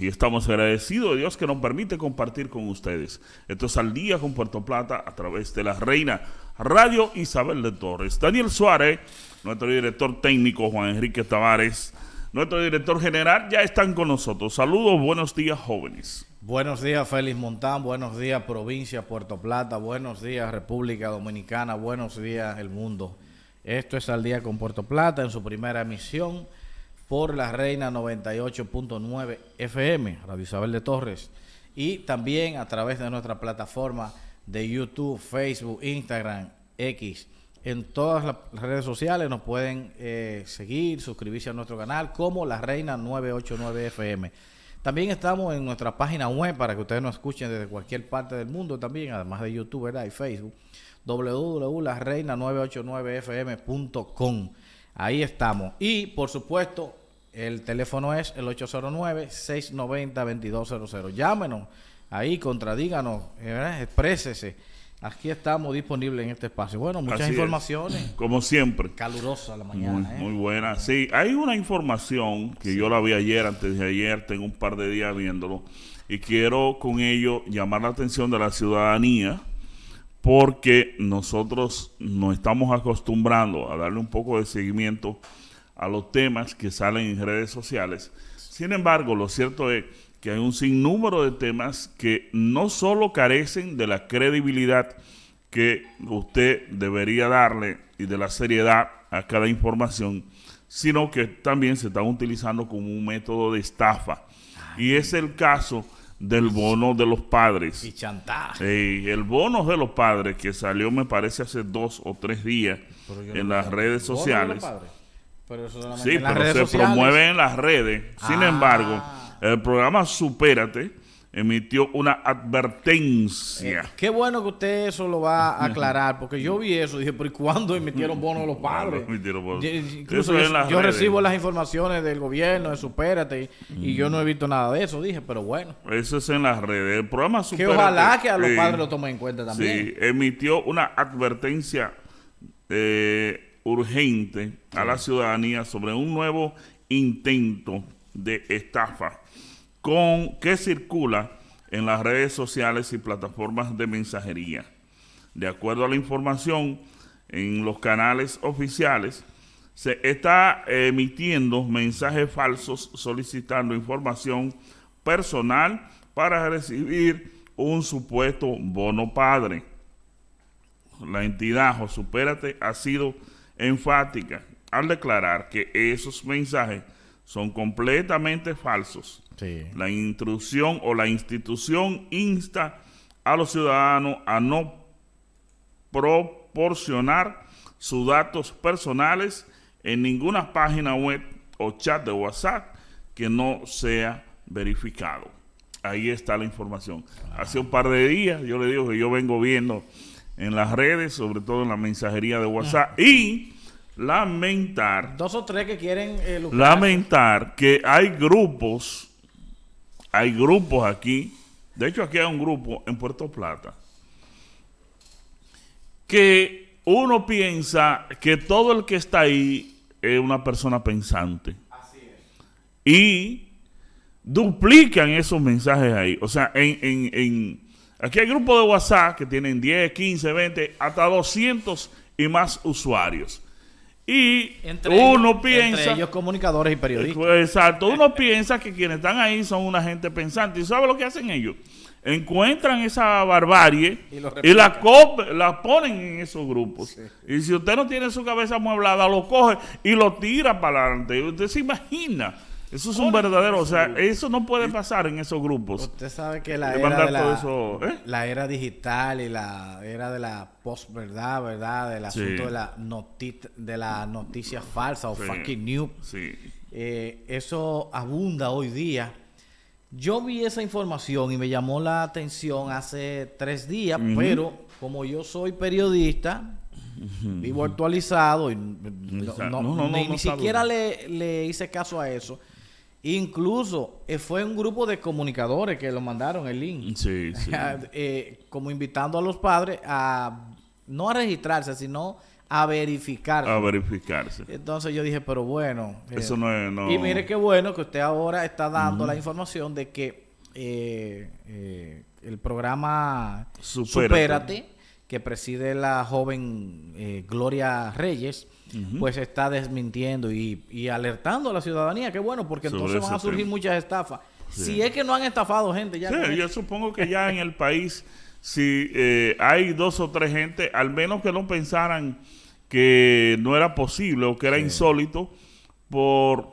y estamos agradecidos de Dios que nos permite compartir con ustedes. Esto es al día con Puerto Plata a través de la Reina Radio Isabel de Torres. Daniel Suárez, nuestro director técnico Juan Enrique Tavares, nuestro director general ya están con nosotros. Saludos, buenos días jóvenes. Buenos días Félix Montán, buenos días provincia Puerto Plata, buenos días República Dominicana, buenos días el mundo. Esto es al día con Puerto Plata en su primera emisión por la Reina 98.9 FM, Radio Isabel de Torres, y también a través de nuestra plataforma de YouTube, Facebook, Instagram, X. En todas las redes sociales nos pueden eh, seguir, suscribirse a nuestro canal como La Reina 989 FM. También estamos en nuestra página web para que ustedes nos escuchen desde cualquier parte del mundo también, además de YouTube ¿verdad? y Facebook, www.lareina989fm.com. Ahí estamos. Y por supuesto, el teléfono es el 809-690-2200. Llámenos ahí, contradíganos, eh, exprésese. Aquí estamos disponibles en este espacio. Bueno, muchas informaciones. Como siempre. Calurosa la mañana. Muy, ¿eh? buena. Sí, hay una información que yo la vi ayer, antes de ayer, tengo un par de días viéndolo, y quiero con ello llamar la atención de la ciudadanía porque nosotros nos estamos acostumbrando a darle un poco de seguimiento a los temas que salen en redes sociales. Sin embargo, lo cierto es que hay un sinnúmero de temas que no solo carecen de la credibilidad que usted debería darle y de la seriedad a cada información, sino que también se están utilizando como un método de estafa. Y es el caso del bono de los padres. Y chantaje. el bono de los padres que salió, me parece, hace dos o tres días en las redes sociales. sí, pero se promueve en las redes. Sin ah. embargo, el programa Supérate emitió una advertencia. Eh, qué bueno que usted eso lo va a aclarar, porque yo vi eso dije, pero ¿y cuándo emitieron bonos los padres? Yo, recibo las informaciones del gobierno de Supérate y, yo no he mm. visto nada de eso, dije, pero bueno. Eso es en las redes. El programa Supérate. Que ojalá que a los eh, padres lo tomen en cuenta también. Sí, emitió una advertencia eh, urgente a la ciudadanía sobre un nuevo intento de estafa con, que circula en las redes sociales y plataformas de mensajería. De acuerdo a la información en los canales oficiales, se está emitiendo mensajes falsos solicitando información personal para recibir un supuesto bono padre. La entidad Josupérate ha sido enfática al declarar que esos mensajes son completamente falsos la instrucción o la institución insta a los ciudadanos a no proporcionar sus datos personales en ninguna página web o chat de WhatsApp que no sea verificado. Ahí está la información. Ah. Hace un par de días yo le digo que yo vengo viendo en las redes, sobre todo en la mensajería de WhatsApp, ah. y lamentar... Dos o tres que quieren... Eh, lamentar que hay grupos hay grupos aquí, de hecho aquí hay un grupo en Puerto Plata, que uno piensa que todo el que está ahí es una persona pensante. Así es. Y duplican esos mensajes ahí. O sea, en, aquí hay grupos de WhatsApp que tienen 10, 15, 20, hasta 200 y más usuarios. Y uno piensa. Entre ellos comunicadores y periodistas. Pues, exacto. Uno piensa que quienes están ahí son una gente pensante. ¿Y sabe lo que hacen ellos? Encuentran esa barbarie y, la, la, ponen en esos grupos. Y si usted no tiene su cabeza amueblada, lo coge y lo tira para adelante. Usted se imagina eso es un verdadero, o sea, eso no puede pasar en esos grupos. Usted sabe que la, era, ¿eh? la, era digital y la era de la post-verdad, ¿verdad? Del asunto de, la de la noticia falsa o fucking news. Sí. Eh, eso abunda hoy día. Yo vi esa información y me llamó la atención hace tres días, pero como yo soy periodista, vivo actualizado y no, ni, siquiera le, le, hice caso a eso. Incluso eh, fue un grupo de comunicadores que lo mandaron el link. Eh, como invitando a los padres a no registrarse, sino a verificarse. A verificarse. Entonces yo dije, pero bueno. Eh, Eso no es. Y mire qué bueno que usted ahora está dando la información de que el programa Supérate. que preside la joven Gloria Reyes pues está desmintiendo y, alertando a la ciudadanía. Qué bueno, porque entonces van a surgir muchas estafas. Si es que no han estafado gente ya. yo supongo que ya en el país, si eh, hay dos o tres gente, al menos que no pensaran que no era posible o que era insólito por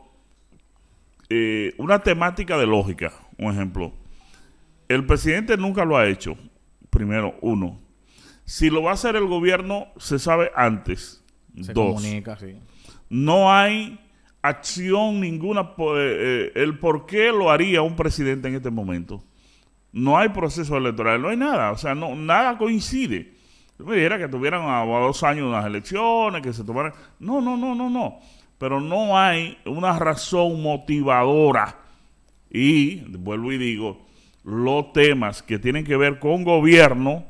eh, una temática de lógica. Un ejemplo. El presidente nunca lo ha hecho. Primero, uno. Si lo va a hacer el gobierno, se sabe antes. Dos. No hay acción ninguna, eh, eh, el por qué lo haría un presidente en este momento. No hay proceso electoral, no hay nada, o sea, no, nada coincide. Yo me dijera que tuvieran a, dos años unas elecciones, que se tomaran. No, no, no, no, no. Pero no hay una razón motivadora. Y vuelvo y digo, los temas que tienen que ver con gobierno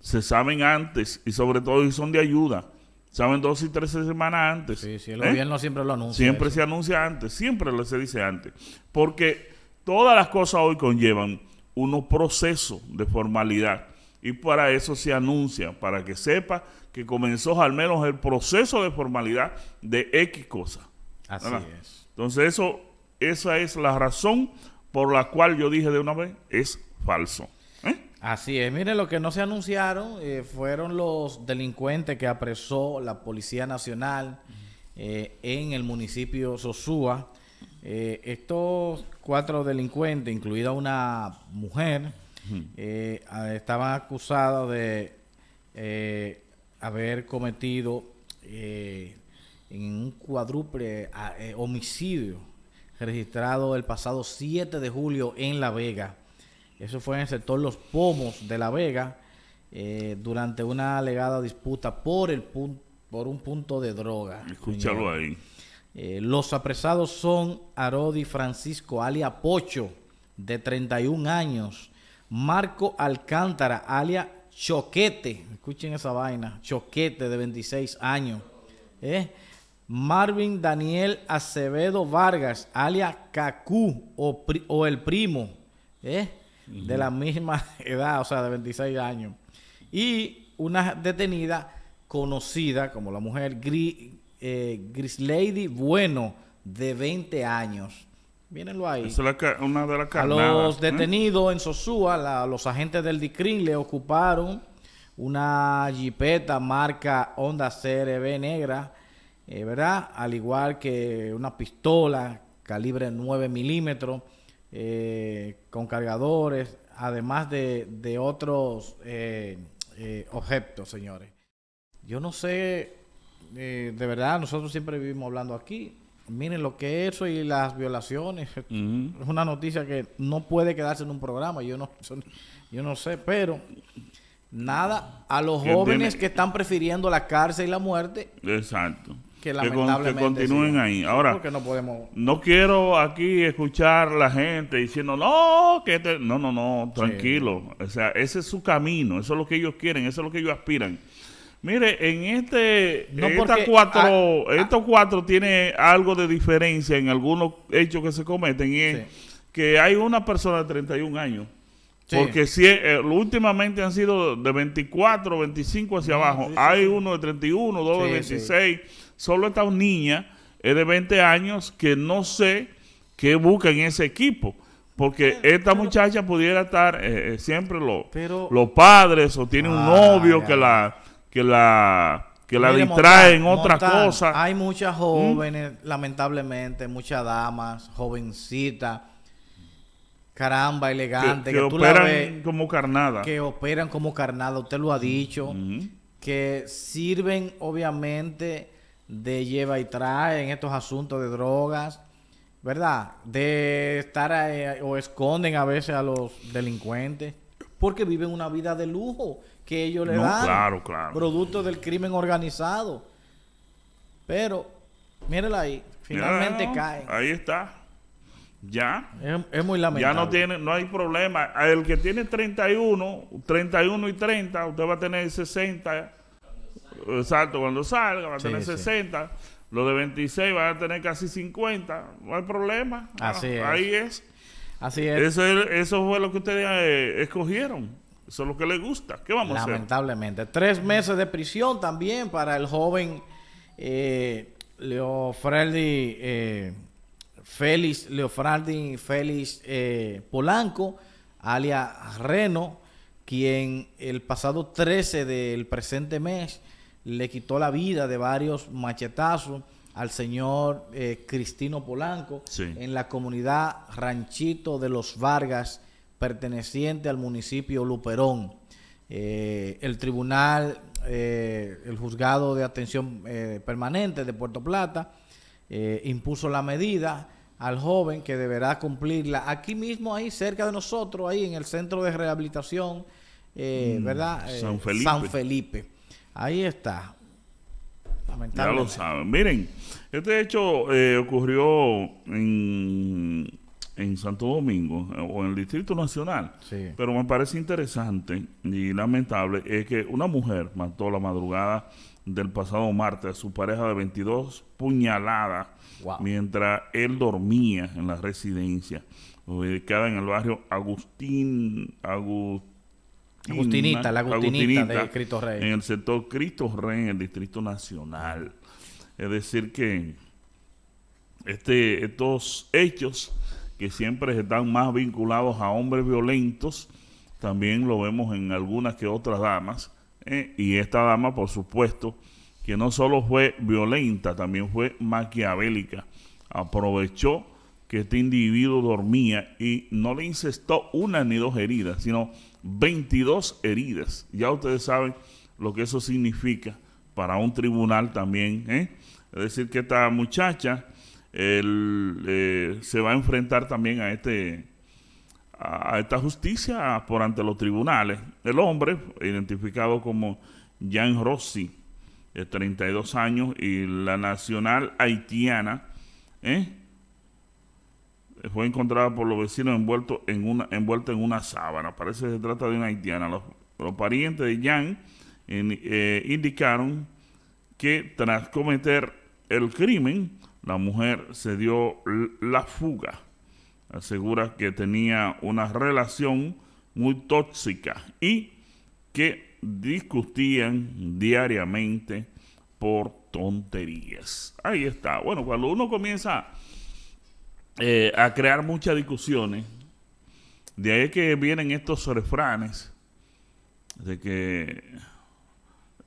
se saben antes y sobre todo son de ayuda saben dos y tres semanas antes. Sí, sí, el ¿Eh? gobierno siempre lo anuncia. Siempre se anuncia antes, siempre se dice antes. Porque todas las cosas hoy conllevan unos procesos de formalidad. Y para eso se anuncia, para que sepa que comenzó al menos el proceso de formalidad de X cosa. Así es. Entonces, eso, esa es la razón por la cual yo dije de una vez, es falso. Así es, miren lo que no se anunciaron eh, fueron los delincuentes que apresó la Policía Nacional eh, en el municipio Sosúa. Eh, estos cuatro delincuentes, incluida una mujer, estaban acusados de haber cometido en un cuádruple homicidio registrado el pasado 7 de julio en La Vega. Eso fue en el sector Los Pomos de La Vega eh, durante una alegada disputa por, el por un punto de droga. Escúchalo ahí. Eh, los apresados son Arodi Francisco, alia Pocho, de 31 años. Marco Alcántara, alia Choquete. Escuchen esa vaina. Choquete, de 26 años. ¿Eh? Marvin Daniel Acevedo Vargas, alia Cacú o, o el primo. ¿Eh? de la misma edad, o sea, de 26 años. Y una detenida conocida como la mujer eh, Gris, Lady Bueno, de 20 años. Mírenlo ahí. Es una de las A los ¿eh? detenidos en Sosúa, los agentes del DICRIN le ocuparon una jipeta marca Honda CRB negra, eh, ¿verdad? Al igual que una pistola calibre 9 milímetros eh, con cargadores, además de, otros eh, eh, objetos, señores. Yo no sé, eh, de verdad, nosotros siempre vivimos hablando aquí. Miren lo que es eso y las violaciones. Es una noticia que no puede quedarse en un programa. Yo no, yo no sé, pero nada a los jóvenes que están prefiriendo la cárcel y la muerte. Exacto que, continúen ahí. Ahora, no, quiero aquí escuchar la gente diciendo, no, que no, no, no, tranquilo. O sea, ese es su camino, eso es lo que ellos quieren, eso es lo que ellos aspiran. Mire, en este, no cuatro, estos cuatro tiene algo de diferencia en algunos hechos que se cometen y es que hay una persona de 31 años. Porque si, eh, últimamente han sido de 24, 25 hacia mm, abajo. Hay uno de 31, dos de 26 solo esta niña es de 20 años que no sé qué busca en ese equipo. Porque esta muchacha pudiera estar eh, eh, siempre lo, los padres o tiene un novio que la que la que la otras Hay muchas ¿Mm? jóvenes, lamentablemente, muchas damas, jovencitas, caramba, elegantes. que, operan como carnada. Que operan como carnada, usted lo ha mm, dicho, mm. que sirven obviamente de lleva y trae en estos asuntos de drogas, ¿verdad? De estar eh, o esconden a veces a los delincuentes porque viven una vida de lujo que ellos le dan. Claro, claro. Producto del crimen organizado. Pero, mírenla ahí, finalmente cae. Ahí está. Ya. Es, muy lamentable. Ya no tiene, no hay problema. El que tiene 31, 31 y 30, usted va a tener 60 Exacto, cuando salga, va a tener 60. lo Los de 26 va a tener casi 50. No hay problema. Ah, ahí es. Así es. Eso, fue lo que ustedes eh, escogieron. Eso es lo que les gusta. ¿Qué vamos Lamentablemente. Tres meses de prisión también para el joven eh, Leofraldi eh, Félix, Félix eh, Polanco, alias Reno, quien el pasado 13 del presente mes le quitó la vida de varios machetazos al señor eh, Cristino Polanco en la comunidad Ranchito de los Vargas, perteneciente al municipio Luperón. Eh, el tribunal, eh, el juzgado de atención permanente de Puerto Plata, impuso la medida al joven que deberá cumplirla aquí mismo, ahí cerca de nosotros, ahí en el centro de rehabilitación, mm, ¿verdad? San Felipe. San Felipe. Ahí está. Ya lo saben. Miren, este hecho eh, ocurrió en, Santo Domingo eh, o en el Distrito Nacional. Pero me parece interesante y lamentable es que una mujer mató la madrugada del pasado martes a su pareja de 22 puñaladas mientras él dormía en la residencia ubicada en el barrio Agustín Agustín Agustinita, la Agustinita, de Cristo Rey. En el sector Cristo Rey, en el Distrito Nacional. Es decir, que este, estos hechos que siempre están más vinculados a hombres violentos, también lo vemos en algunas que otras damas. Eh, y esta dama, por supuesto, que no solo fue violenta, también fue maquiavélica. Aprovechó que este individuo dormía y no le incestó una ni dos heridas, sino 22 heridas. Ya ustedes saben lo que eso significa para un tribunal también. ¿eh? Es decir, que esta muchacha eh, se va a enfrentar también a este a esta justicia por ante los tribunales. El hombre, identificado como Jean Rossi, de 32 años, y la nacional haitiana, ¿eh? fue encontrada por los vecinos en una, envuelta en una sábana. Parece que se trata de una haitiana. Los, parientes de Yang eh, indicaron que tras cometer el crimen, la mujer se dio la fuga. Asegura que tenía una relación muy tóxica y que discutían diariamente por tonterías. Ahí está. Bueno, cuando uno comienza eh, a crear muchas discusiones. De ahí que vienen estos refranes de que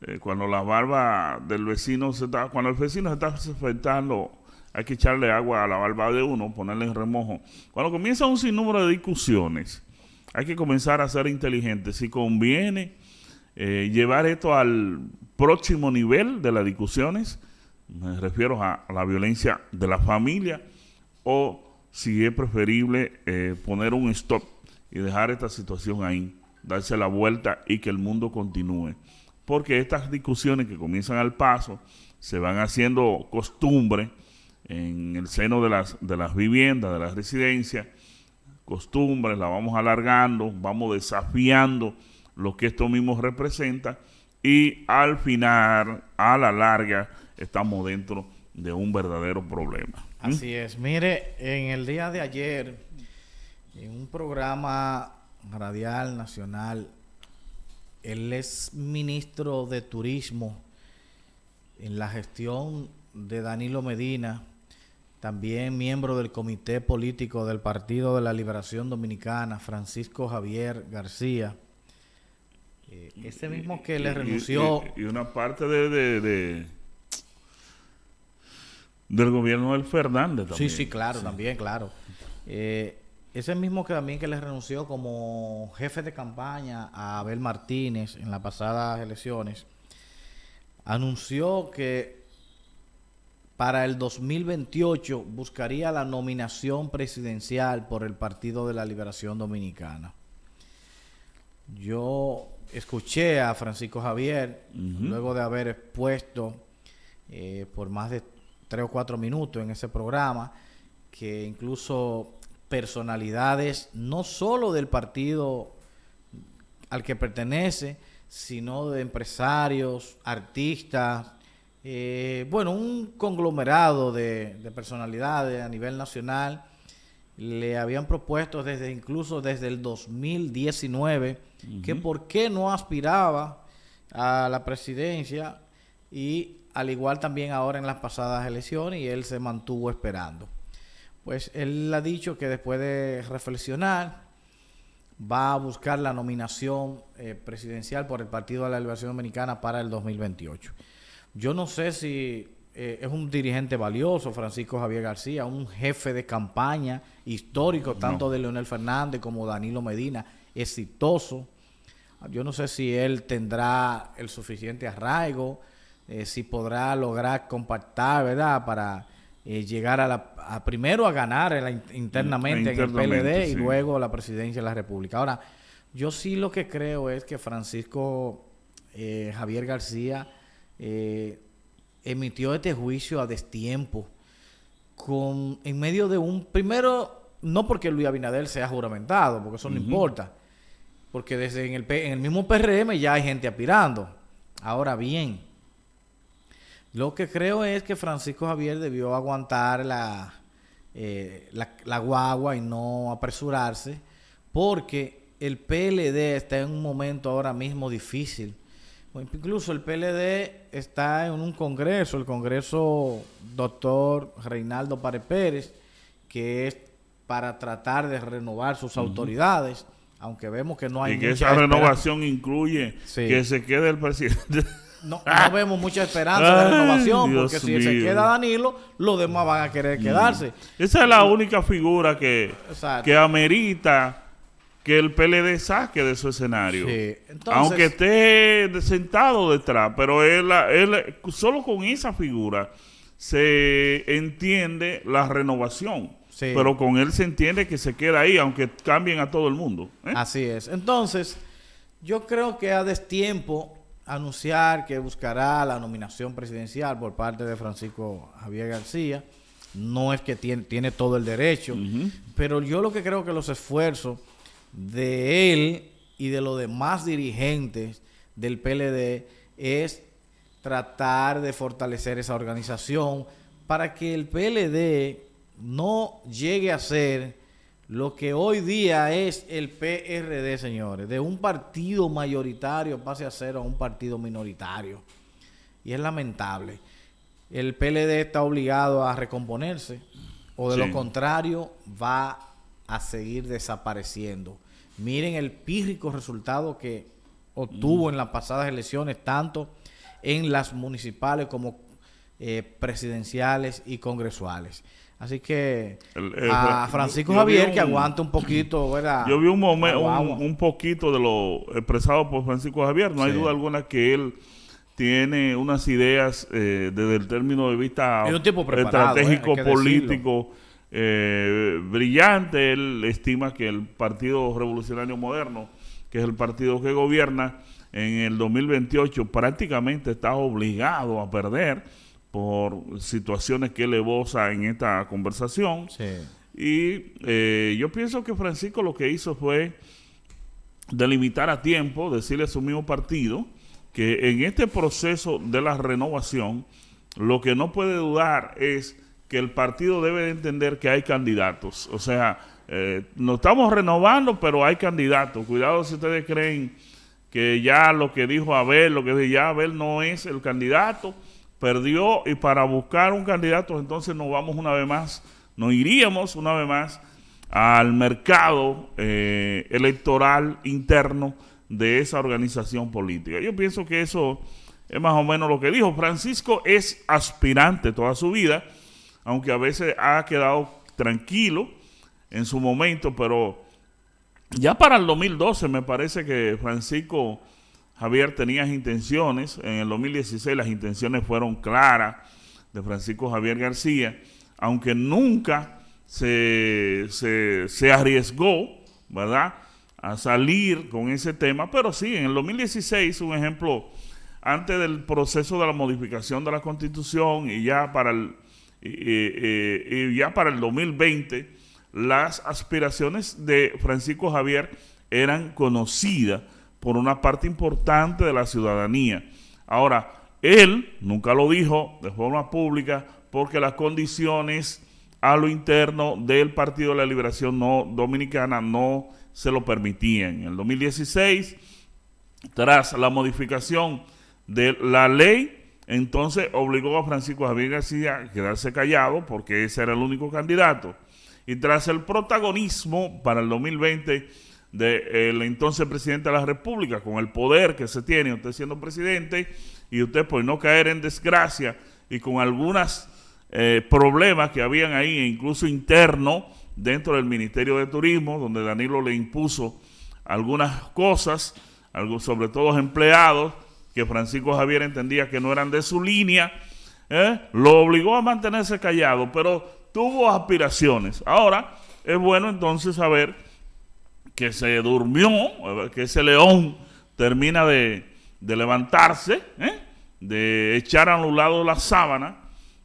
eh, cuando la barba del vecino se está, cuando el vecino se está afectando, hay que echarle agua a la barba de uno, ponerle en remojo. Cuando comienza un sinnúmero de discusiones, hay que comenzar a ser inteligente. Si conviene eh, llevar esto al próximo nivel de las discusiones, me refiero a la violencia de la familia o si es preferible eh, poner un stop y dejar esta situación ahí, darse la vuelta y que el mundo continúe. Porque estas discusiones que comienzan al paso se van haciendo costumbre en el seno de las, de las viviendas, de las residencias, costumbres, la vamos alargando, vamos desafiando lo que esto mismo representa y al final, a la larga, estamos dentro de un verdadero problema. Así es. Mire, en el día de ayer, en un programa radial nacional, el es ministro de Turismo en la gestión de Danilo Medina, también miembro del Comité Político del Partido de la Liberación Dominicana, Francisco Javier García. Eh, ese mismo que le renunció. Y, una parte de del gobierno del Fernández también. Sí, sí, claro, también, claro. Eh, ese mismo que también que le renunció como jefe de campaña a Abel Martínez en las pasadas elecciones, anunció que para el 2028 buscaría la nominación presidencial por el Partido de la Liberación Dominicana. Yo escuché a Francisco Javier, luego de haber expuesto eh, por más de tres o cuatro minutos en ese programa, que incluso personalidades no solo del partido al que pertenece, sino de empresarios, artistas, eh, bueno, un conglomerado de, personalidades a nivel nacional le habían propuesto desde incluso desde el 2019 que por qué no aspiraba a la presidencia y al igual también ahora en las pasadas elecciones, y él se mantuvo esperando. Pues él ha dicho que después de reflexionar, va a buscar la nominación eh, presidencial por el Partido de la Liberación Dominicana para el 2028. Yo no sé si eh, es un dirigente valioso, Francisco Javier García, un jefe de campaña histórico, tanto de Leonel Fernández como Danilo Medina, exitoso. Yo no sé si él tendrá el suficiente arraigo eh, si podrá lograr compactar, ¿verdad? Para eh, llegar a la primero a ganar internamente, en el PLD y luego la presidencia de la República. Ahora, yo sí lo que creo es que Francisco eh, Javier García emitió este juicio a destiempo, con, en medio de un, primero, no porque Luis Abinader sea juramentado, porque eso no importa, porque desde en el, en el mismo PRM ya hay gente aspirando. Ahora bien, lo que creo es que Francisco Javier debió aguantar la, eh, la, guagua y no apresurarse, porque el PLD está en un momento ahora mismo difícil. Incluso el PLD está en un congreso, el congreso doctor Reinaldo Pare Pérez, que es para tratar de renovar sus autoridades, aunque vemos que no hay... Y que esa renovación incluye que se quede el presidente. no, ah. vemos mucha esperanza de renovación, porque si se queda Danilo, los demás van a querer mm. quedarse. Esa es la única figura que, que amerita que el PLD saque de su escenario. Aunque esté sentado detrás, pero él, solo con esa figura se entiende la renovación. Pero con él se entiende que se queda ahí, aunque cambien a todo el mundo. ¿eh? Así es. Entonces, yo creo que a destiempo anunciar que buscará la nominación presidencial por parte de Francisco Javier García. No es que tiene, todo el derecho, pero yo lo que creo que los esfuerzos de él y de los demás dirigentes del PLD es tratar de fortalecer esa organización para que el PLD no llegue a ser lo que hoy día es el PRD, señores, de un partido mayoritario pase a ser a un partido minoritario. Y es lamentable. El PLD está obligado a recomponerse o de lo contrario va a seguir desapareciendo. Miren el pírrico resultado que obtuvo mm. en las pasadas elecciones, tanto en las municipales como eh, presidenciales y congresuales. Así que eh, a pues, Francisco Javier que aguante un poquito, ¿verdad? Yo vi un un, poquito de lo expresado por Francisco Javier. No hay duda alguna que él tiene unas ideas eh, desde el término de vista ¿eh? estratégico, político, brillante. Él estima que el Partido Revolucionario Moderno, que es el partido que gobierna en el 2028, prácticamente está obligado a perder por situaciones que le en esta conversación. Y eh, yo pienso que Francisco lo que hizo fue delimitar a tiempo, decirle a su mismo partido, que en este proceso de la renovación, lo que no puede dudar es que el partido debe entender que hay candidatos. O sea, eh, no estamos renovando, pero hay candidatos. Cuidado si ustedes creen que ya lo que dijo Abel, lo que dijo ya Abel no es el candidato, perdió y para buscar un candidato, entonces nos vamos una vez más, nos iríamos una vez más al mercado eh, electoral interno de esa organización política. Yo pienso que eso es más o menos lo que dijo. Francisco es aspirante toda su vida, aunque a veces ha quedado tranquilo en su momento, pero ya para el 2012 me parece que Francisco Javier, tenía intenciones. En el 2016 las intenciones fueron claras de Francisco Javier García, aunque nunca se, se, se arriesgó, ¿verdad?, a salir con ese tema, pero sí, en el 2016, un ejemplo, antes del proceso de la modificación de la constitución y ya para el, y ya para el 2020, las aspiraciones de Francisco Javier eran conocidas por una parte importante de la ciudadanía. Ahora, él nunca lo dijo de forma pública porque las condiciones a lo interno del Partido de la Liberación no, Dominicana no se lo permitían. En el 2016, tras la modificación de la ley, entonces obligó a Francisco Javier García a quedarse callado porque ese era el único candidato. Y tras el protagonismo para el 2020, del eh, entonces presidente de la República, con el poder que se tiene, usted siendo presidente, y usted por pues, no caer en desgracia y con algunos eh, problemas que habían ahí, e incluso interno, dentro del Ministerio de Turismo, donde Danilo le impuso algunas cosas, sobre todo empleados, que Francisco Javier entendía que no eran de su línea, ¿eh? lo obligó a mantenerse callado, pero tuvo aspiraciones. Ahora es bueno entonces saber que se durmió, que ese león termina de, levantarse, ¿eh? de echar a un lado la sábana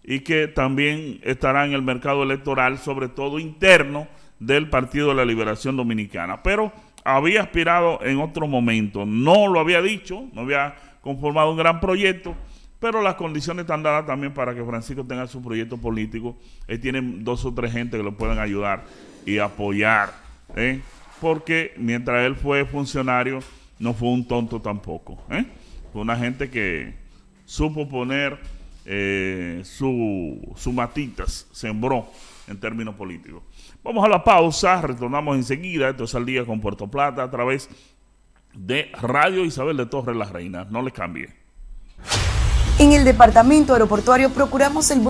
y que también estará en el mercado electoral, sobre todo interno, del Partido de la Liberación Dominicana. Pero había aspirado en otro momento, no lo había dicho, no había conformado un gran proyecto, pero las condiciones están dadas también para que Francisco tenga su proyecto político. Él tiene dos o tres gente que lo puedan ayudar y apoyar. ¿eh? porque mientras él fue funcionario, no fue un tonto tampoco. ¿eh? Fue una gente que supo poner eh, sus matitas, sembró en términos políticos. Vamos a la pausa, retornamos enseguida. Esto es al día con Puerto Plata a través de Radio Isabel de Torres Las Reina. No les cambie. En el Departamento Aeroportuario procuramos el